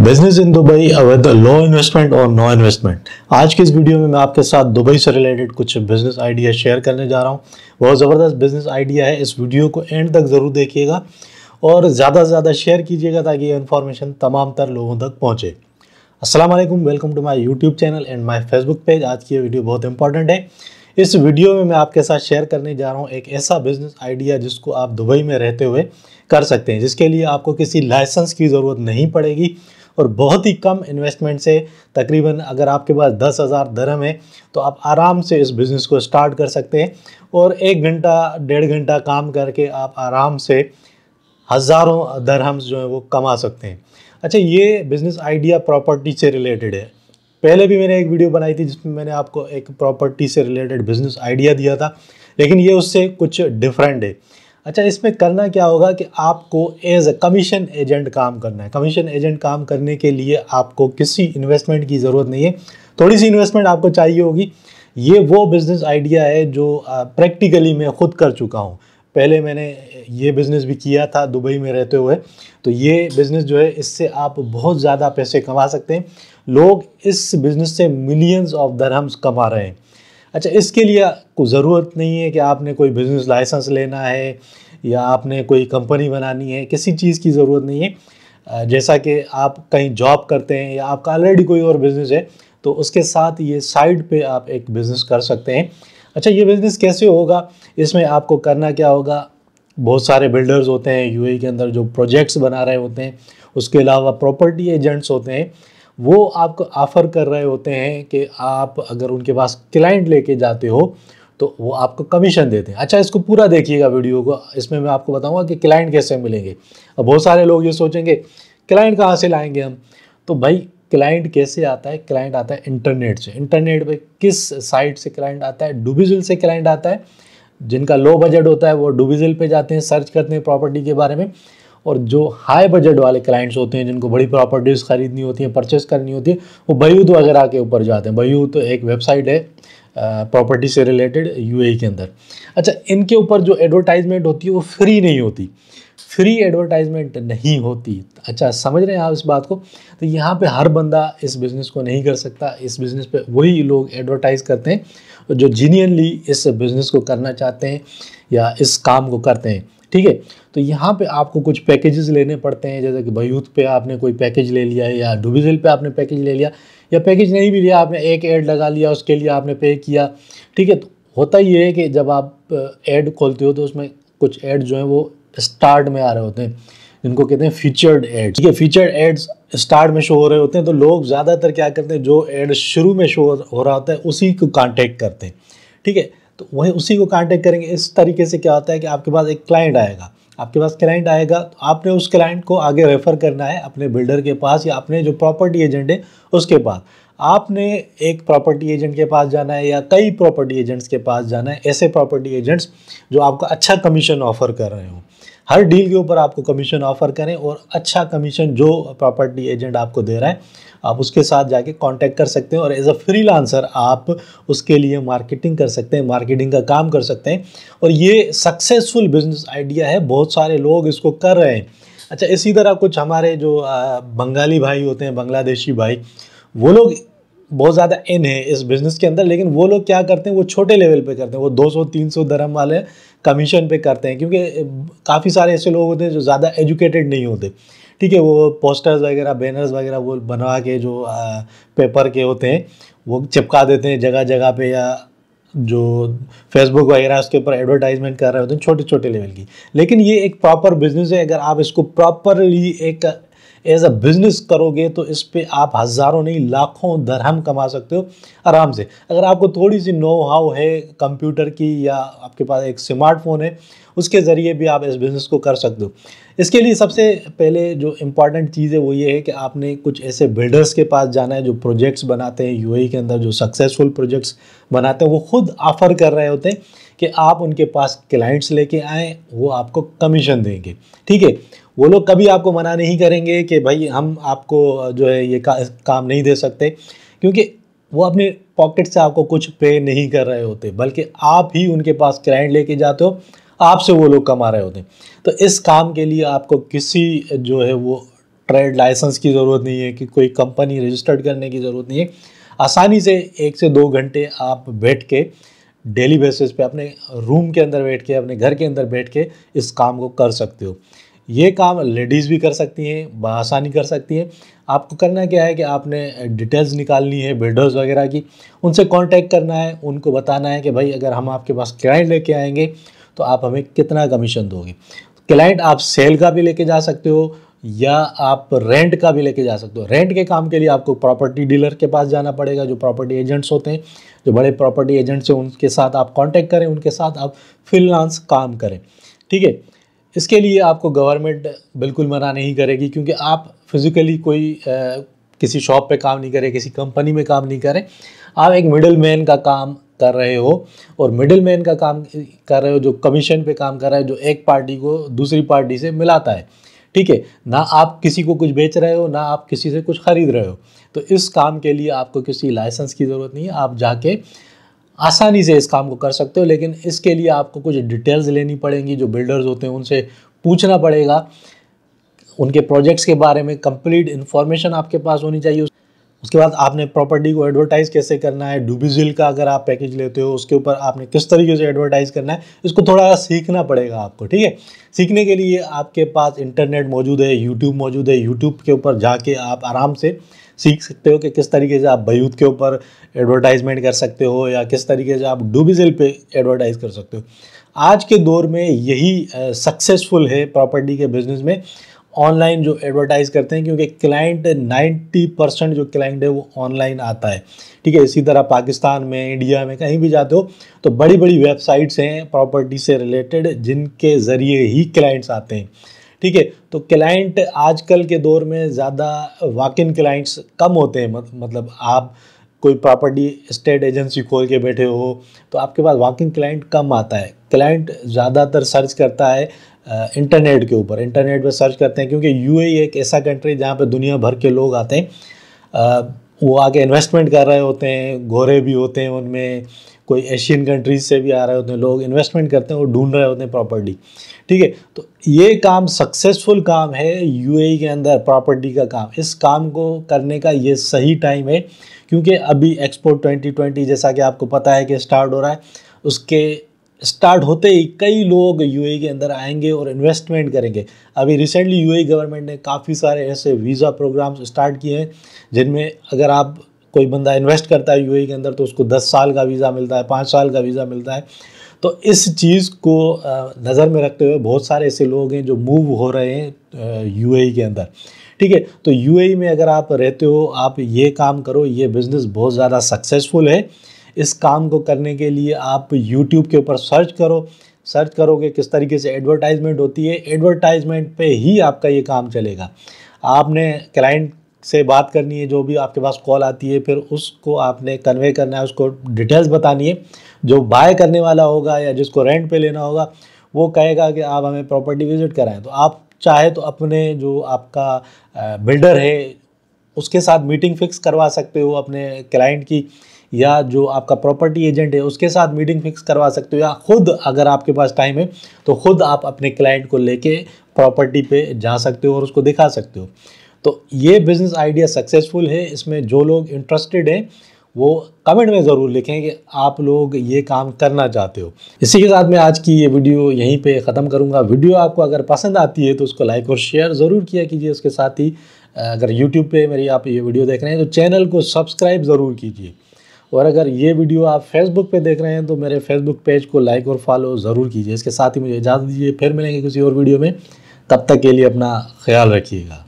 business in Dubai अवैध low investment और no investment आज की इस वीडियो में मैं आपके साथ दुबई से रिलेटेड कुछ बिजनेस आइडिया शेयर करने जा रहा हूँ बहुत ज़बरदस्त बिजनेस आइडिया है इस वीडियो को एंड तक ज़रूर देखिएगा और ज़्यादा से ज़्यादा शेयर कीजिएगा ताकि ये इन्फॉर्मेशन तमाम तर लोगों तक पहुँचे Aslam welcome to my YouTube channel and my Facebook page आज की ये वीडियो बहुत इंपॉर्टेंट है इस वीडियो में मैं आपके साथ शेयर करने जा रहा हूँ एक ऐसा बिजनेस आइडिया जिसको आप दुबई में रहते हुए कर सकते हैं जिसके लिए आपको किसी लाइसेंस की ज़रूरत नहीं पड़ेगी और बहुत ही कम इन्वेस्टमेंट से तकरीबन अगर आपके पास दस हज़ार धर्म है तो आप आराम से इस बिज़नेस को स्टार्ट कर सकते हैं और एक घंटा डेढ़ घंटा काम करके आप आराम से हज़ारों धरहम्स जो हैं वो कमा सकते हैं अच्छा ये बिज़नेस आइडिया प्रॉपर्टी से रिलेटेड है पहले भी मैंने एक वीडियो बनाई थी जिसमें मैंने आपको एक प्रॉपर्टी से रिलेटेड बिज़नेस आइडिया दिया था लेकिन ये उससे कुछ डिफरेंट है अच्छा इसमें करना क्या होगा कि आपको एज अ कमीशन एजेंट काम करना है कमीशन एजेंट काम करने के लिए आपको किसी इन्वेस्टमेंट की ज़रूरत नहीं है थोड़ी सी इन्वेस्टमेंट आपको चाहिए होगी ये वो बिज़नेस आइडिया है जो प्रैक्टिकली मैं ख़ुद कर चुका हूँ पहले मैंने ये बिज़नेस भी किया था दुबई में रहते हुए तो ये बिज़नेस जो है इससे आप बहुत ज़्यादा पैसे कमा सकते हैं लोग इस बिज़नेस से मिलियंस ऑफ दरहम्स कमा रहे हैं अच्छा इसके लिए कोई ज़रूरत नहीं है कि आपने कोई बिज़नेस लाइसेंस लेना है या आपने कोई कंपनी बनानी है किसी चीज़ की ज़रूरत नहीं है जैसा कि आप कहीं जॉब करते हैं या आपका ऑलरेडी कोई और बिज़नेस है तो उसके साथ ये साइड पे आप एक बिज़नेस कर सकते हैं अच्छा ये बिज़नेस कैसे होगा इसमें आपको करना क्या होगा बहुत सारे बिल्डर्स होते हैं यूएई के अंदर जो प्रोजेक्ट्स बना रहे होते हैं उसके अलावा प्रॉपर्टी एजेंट्स होते हैं वो आपको ऑफ़र कर रहे होते हैं कि आप अगर उनके पास क्लाइंट लेके जाते हो तो वो आपको कमीशन देते हैं अच्छा इसको पूरा देखिएगा वीडियो को इसमें मैं आपको बताऊंगा कि क्लाइंट कैसे मिलेंगे अब बहुत सारे लोग ये सोचेंगे क्लाइंट कहाँ से लाएंगे हम तो भाई क्लाइंट कैसे आता है क्लाइंट आता है इंटरनेट से इंटरनेट पे किस साइट से क्लाइंट आता है डुबिजिल से क्लाइंट आता है जिनका लो बजट होता है वो डुबिजिल पे जाते हैं सर्च करते हैं प्रॉपर्टी के बारे में और जो हाई बजट वाले क्लाइंट्स होते हैं जिनको बड़ी प्रॉपर्टीज़ खरीदनी होती हैं परचेस करनी होती है वो बयूद वगैरह के ऊपर जाते हैं बयूद तो एक वेबसाइट है प्रॉपर्टी से रिलेटेड यू e के अंदर अच्छा इनके ऊपर जो एडवर्टाइजमेंट होती है वो फ्री नहीं होती फ्री एडवर्टाइजमेंट नहीं होती अच्छा समझ रहे हैं आप इस बात को तो यहाँ पे हर बंदा इस बिज़नेस को नहीं कर सकता इस बिज़नेस पे वही लोग एडवर्टाइज करते हैं जो जीनियनली इस बिज़नेस को करना चाहते हैं या इस काम को करते हैं ठीक है तो यहाँ पे आपको कुछ पैकेजेस लेने पड़ते हैं जैसे कि भयूत पे आपने कोई पैकेज ले लिया या डुबिजल पे आपने पैकेज ले लिया या पैकेज नहीं भी लिया आपने एक ऐड लगा लिया उसके लिए आपने पे किया ठीक है तो होता ये है कि जब आप ऐड खोलते हो तो उसमें कुछ ऐड जो हैं वो स्टार्ट में आ रहे होते हैं जिनको कहते हैं फीचर्ड एड ठीक है फीचर्ड एड्स स्टार्ट में शो हो रहे होते हैं तो लोग ज़्यादातर क्या करते हैं जो एड शुरू में शो हो रहा होता है उसी को कॉन्टेक्ट करते हैं ठीक है तो वही उसी को कांटेक्ट करेंगे इस तरीके से क्या होता है कि आपके पास एक क्लाइंट आएगा आपके पास क्लाइंट आएगा तो आपने उस क्लाइंट को आगे रेफ़र करना है अपने बिल्डर के पास या अपने जो प्रॉपर्टी एजेंट है उसके पास आपने एक प्रॉपर्टी एजेंट के पास जाना है या कई प्रॉपर्टी एजेंट्स के पास जाना है ऐसे प्रॉपर्टी एजेंट्स जो आपको अच्छा कमीशन ऑफर कर रहे हो हर डील के ऊपर आपको कमीशन ऑफर करें और अच्छा कमीशन जो प्रॉपर्टी एजेंट आपको दे रहा है आप उसके साथ जाके कांटेक्ट कर सकते हैं और एज अ फ्री आप उसके लिए मार्केटिंग कर सकते हैं मार्केटिंग का काम कर सकते हैं और ये सक्सेसफुल बिजनेस आइडिया है बहुत सारे लोग इसको कर रहे हैं अच्छा इसी तरह कुछ हमारे जो बंगाली भाई होते हैं बांग्लादेशी भाई वो लोग बहुत ज़्यादा इन है इस बिज़नेस के अंदर लेकिन वो लोग क्या करते हैं वो छोटे लेवल पे करते हैं वो 200 300 धर्म वाले कमीशन पे करते हैं क्योंकि काफ़ी सारे ऐसे लोग होते हैं जो ज़्यादा एजुकेटेड नहीं होते ठीक है वो पोस्टर्स वगैरह बैनर्स वगैरह वो बनवा के जो आ, पेपर के होते हैं वो चिपका देते हैं जगह जगह पर या जो फेसबुक वगैरह उसके ऊपर एडवर्टाइजमेंट कर रहे होते हैं छोटे छोटे लेवल की लेकिन ये एक प्रॉपर बिजनेस है अगर आप इसको प्रॉपरली एक एज अ बिज़नेस करोगे तो इस पर आप हज़ारों नहीं लाखों दरहम कमा सकते हो आराम से अगर आपको थोड़ी सी नो हाउ है कंप्यूटर की या आपके पास एक स्मार्टफोन है उसके ज़रिए भी आप इस बिज़नेस को कर सकते हो इसके लिए सबसे पहले जो इम्पॉर्टेंट चीज़ है वो ये है कि आपने कुछ ऐसे बिल्डर्स के पास जाना है जो प्रोजेक्ट्स बनाते हैं यू e के अंदर जो सक्सेसफुल प्रोजेक्ट्स बनाते हैं वो खुद ऑफ़र कर रहे होते हैं कि आप उनके पास क्लाइंट्स लेके आएँ वो आपको कमीशन देंगे ठीक है वो लोग कभी आपको मना नहीं करेंगे कि भाई हम आपको जो है ये का, काम नहीं दे सकते क्योंकि वो अपने पॉकेट से आपको कुछ पे नहीं कर रहे होते बल्कि आप ही उनके पास क्लाइंट लेके जाते हो आपसे वो लोग कमा रहे होते हैं तो इस काम के लिए आपको किसी जो है वो ट्रेड लाइसेंस की ज़रूरत नहीं है कि कोई कंपनी रजिस्टर्ड करने की ज़रूरत नहीं है आसानी से एक से दो घंटे आप बैठ के डेली बेसिस पे अपने रूम के अंदर बैठ के अपने घर के अंदर बैठ के इस काम को कर सकते हो ये काम लेडीज़ भी कर सकती हैं बसानी कर सकती हैं आपको करना क्या है कि आपने डिटेल्स निकालनी है बिल्डर्स वगैरह की उनसे कांटेक्ट करना है उनको बताना है कि भाई अगर हम आपके पास क्लाइंट लेके आएंगे तो आप हमें कितना कमीशन दोगे क्लाइंट आप सेल का भी लेके जा सकते हो या आप रेंट का भी लेके जा सकते हो रेंट के काम के लिए आपको प्रॉपर्टी डीलर के पास जाना पड़ेगा जो प्रॉपर्टी एजेंट्स होते हैं जो बड़े प्रॉपर्टी एजेंट्स हैं उनके साथ आप कांटेक्ट करें उनके साथ आप फ्रीलांस काम करें ठीक है इसके लिए आपको गवर्नमेंट बिल्कुल मना नहीं करेगी क्योंकि आप फिज़िकली कोई आ, किसी शॉप पे काम नहीं करें किसी कंपनी में काम नहीं करें आप एक मिडल मैन का काम कर रहे हो और मिडिल मैन का काम कर रहे हो जो कमीशन पे काम कर रहा है जो एक पार्टी को दूसरी पार्टी से मिलाता है ठीक है ना आप किसी को कुछ बेच रहे हो ना आप किसी से कुछ ख़रीद रहे हो तो इस काम के लिए आपको किसी लाइसेंस की ज़रूरत नहीं है आप जाके आसानी से इस काम को कर सकते हो लेकिन इसके लिए आपको कुछ डिटेल्स लेनी पड़ेंगी जो बिल्डर्स होते हैं उनसे पूछना पड़ेगा उनके प्रोजेक्ट्स के बारे में कंप्लीट इन्फॉर्मेशन आपके पास होनी चाहिए उसके बाद आपने प्रॉपर्टी को एडवर्टाइज़ कैसे करना है डुबिजिल का अगर आप पैकेज लेते हो उसके ऊपर आपने किस तरीके से एडवर्टाइज़ करना है इसको थोड़ा सा सीखना पड़ेगा आपको ठीक है सीखने के लिए आपके पास इंटरनेट मौजूद है यूट्यूब मौजूद है यूट्यूब के ऊपर जाके आप आराम से सीख सकते हो कि किस तरीके से आप बयूत के ऊपर एडवर्टाइजमेंट कर सकते हो या किस तरीके से आप डूबिजल पे एडवर्टाइज कर सकते हो आज के दौर में यही सक्सेसफुल है प्रॉपर्टी के बिजनेस में ऑनलाइन जो एडवर्टाइज़ करते हैं क्योंकि क्लाइंट 90 परसेंट जो क्लाइंट है वो ऑनलाइन आता है ठीक है इसी तरह पाकिस्तान में इंडिया में कहीं भी जाते हो तो बड़ी बड़ी वेबसाइट्स हैं प्रॉपर्टी से रिलेटेड जिनके ज़रिए ही क्लाइंट्स आते हैं ठीक है तो क्लाइंट आजकल के दौर में ज़्यादा वाक इन क्लाइंट्स कम होते हैं मतलब आप कोई प्रॉपर्टी स्टेट एजेंसी खोल के बैठे हो तो आपके पास वाकिंग क्लाइंट कम आता है क्लाइंट ज़्यादातर सर्च करता है इंटरनेट के ऊपर इंटरनेट पर सर्च करते हैं क्योंकि यूएई एक ऐसा कंट्री जहाँ पे दुनिया भर के लोग आते हैं वो आके इन्वेस्टमेंट कर रहे होते हैं घोरे भी होते हैं उनमें कोई एशियन कंट्रीज से भी आ रहे होते हैं लोग इन्वेस्टमेंट करते हैं और ढूंढ रहे होते हैं प्रॉपर्टी ठीक है तो ये काम सक्सेसफुल काम है यूएई e के अंदर प्रॉपर्टी का काम इस काम को करने का ये सही टाइम है क्योंकि अभी एक्सपोर्ट 2020 जैसा कि आपको पता है कि स्टार्ट हो रहा है उसके स्टार्ट होते ही कई लोग यूएई e के अंदर आएंगे और इन्वेस्टमेंट करेंगे अभी रिसेंटली यूएई गवर्नमेंट ने काफ़ी सारे ऐसे वीज़ा प्रोग्राम्स स्टार्ट किए हैं जिनमें अगर आप कोई बंदा इन्वेस्ट करता है यूएई e के अंदर तो उसको दस साल का वीज़ा मिलता है पाँच साल का वीज़ा मिलता है तो इस चीज़ को नज़र में रखते हुए बहुत सारे ऐसे लोग हैं जो मूव हो रहे हैं यूएई e के अंदर ठीक है तो यूएई e में अगर आप रहते हो आप ये काम करो ये बिज़नेस बहुत ज़्यादा सक्सेसफुल है इस काम को करने के लिए आप यूट्यूब के ऊपर सर्च करो सर्च करोगे किस तरीके से एडवर्टाइजमेंट होती है एडवर्टाइजमेंट पे ही आपका ये काम चलेगा आपने क्लाइंट से बात करनी है जो भी आपके पास कॉल आती है फिर उसको आपने कन्वे करना है उसको डिटेल्स बतानी है जो बाय करने वाला होगा या जिसको रेंट पे लेना होगा वो कहेगा कि आप हमें प्रॉपर्टी विज़िट कराएं तो आप चाहे तो अपने जो आपका बिल्डर है उसके साथ मीटिंग फिक्स करवा सकते हो अपने क्लाइंट की या जो आपका प्रॉपर्टी एजेंट है उसके साथ मीटिंग फिक्स करवा सकते हो या ख़ुद अगर आपके पास टाइम है तो ख़ुद आप अपने क्लाइंट को लेके प्रॉपर्टी पे जा सकते हो और उसको दिखा सकते हो तो ये बिज़नेस आइडिया सक्सेसफुल है इसमें जो लोग इंटरेस्टेड हैं वो कमेंट में ज़रूर लिखें कि आप लोग ये काम करना चाहते हो इसी के साथ मैं आज की ये वीडियो यहीं पे ख़त्म करूँगा वीडियो आपको अगर पसंद आती है तो उसको लाइक और शेयर ज़रूर किया कीजिए उसके साथ ही अगर यूट्यूब पे मेरी आप ये वीडियो देख रहे हैं तो चैनल को सब्सक्राइब ज़रूर कीजिए और अगर ये वीडियो आप फेसबुक पर देख रहे हैं तो मेरे फेसबुक पेज को लाइक और फॉलो ज़रूर कीजिए इसके साथ ही मुझे इजाज़त दीजिए फिर मिलेंगे किसी और वीडियो में तब तक के लिए अपना ख्याल रखिएगा